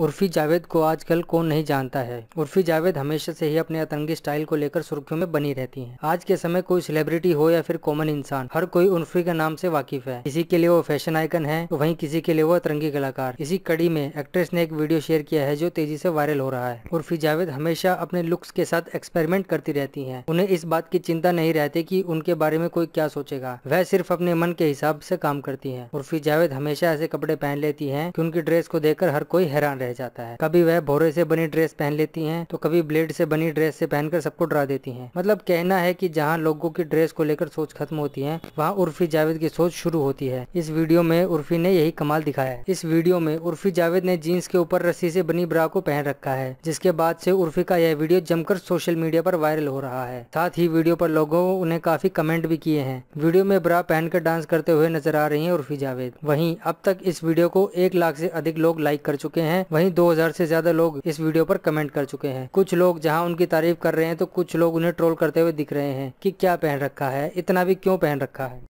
उर्फी जावेद को आजकल कौन नहीं जानता है उर्फी जावेद हमेशा से ही अपने अतरंगी स्टाइल को लेकर सुर्खियों में बनी रहती हैं। आज के समय कोई सेलिब्रिटी हो या फिर कॉमन इंसान हर कोई उर्फी के नाम से वाकिफ है किसी के लिए वो फैशन आइकन है तो वहीं किसी के लिए वो अतरंगी कलाकार इसी कड़ी में एक्ट्रेस ने एक वीडियो शेयर किया है जो तेजी से वायरल हो रहा है उर्फी जावेद हमेशा अपने लुक्स के साथ एक्सपेरिमेंट करती रहती है उन्हें इस बात की चिंता नहीं रहती की उनके बारे में कोई क्या सोचेगा वह सिर्फ अपने मन के हिसाब से काम करती है उर्फी जावेद हमेशा ऐसे कपड़े पहन लेती है की उनकी ड्रेस को देखकर हर कोई हैरान रहे रह जाता है कभी वह भोरे से बनी ड्रेस पहन लेती हैं तो कभी ब्लेड से बनी ड्रेस से पहनकर सबको डरा देती हैं मतलब कहना है कि जहां लोगों की ड्रेस को लेकर सोच खत्म होती है वहां उर्फी जावेद की सोच शुरू होती है इस वीडियो में उर्फी ने यही कमाल दिखाया है इस वीडियो में उर्फी जावेद ने जीन्स के ऊपर रस्सी से बनी ब्रा को पहन रखा है जिसके बाद से उर्फी का यह वीडियो जमकर सोशल मीडिया पर वायरल हो रहा है साथ ही वीडियो पर लोगों ने काफी कमेंट भी किए हैं वीडियो में ब्रा पहनकर डांस करते हुए नजर आ रही है उर्फी जावेद वहीं अब तक इस वीडियो को एक लाख से अधिक लोग लाइक कर चुके हैं वहीं 2000 से ज्यादा लोग इस वीडियो पर कमेंट कर चुके हैं कुछ लोग जहां उनकी तारीफ कर रहे हैं तो कुछ लोग उन्हें ट्रोल करते हुए दिख रहे हैं कि क्या पहन रखा है इतना भी क्यों पहन रखा है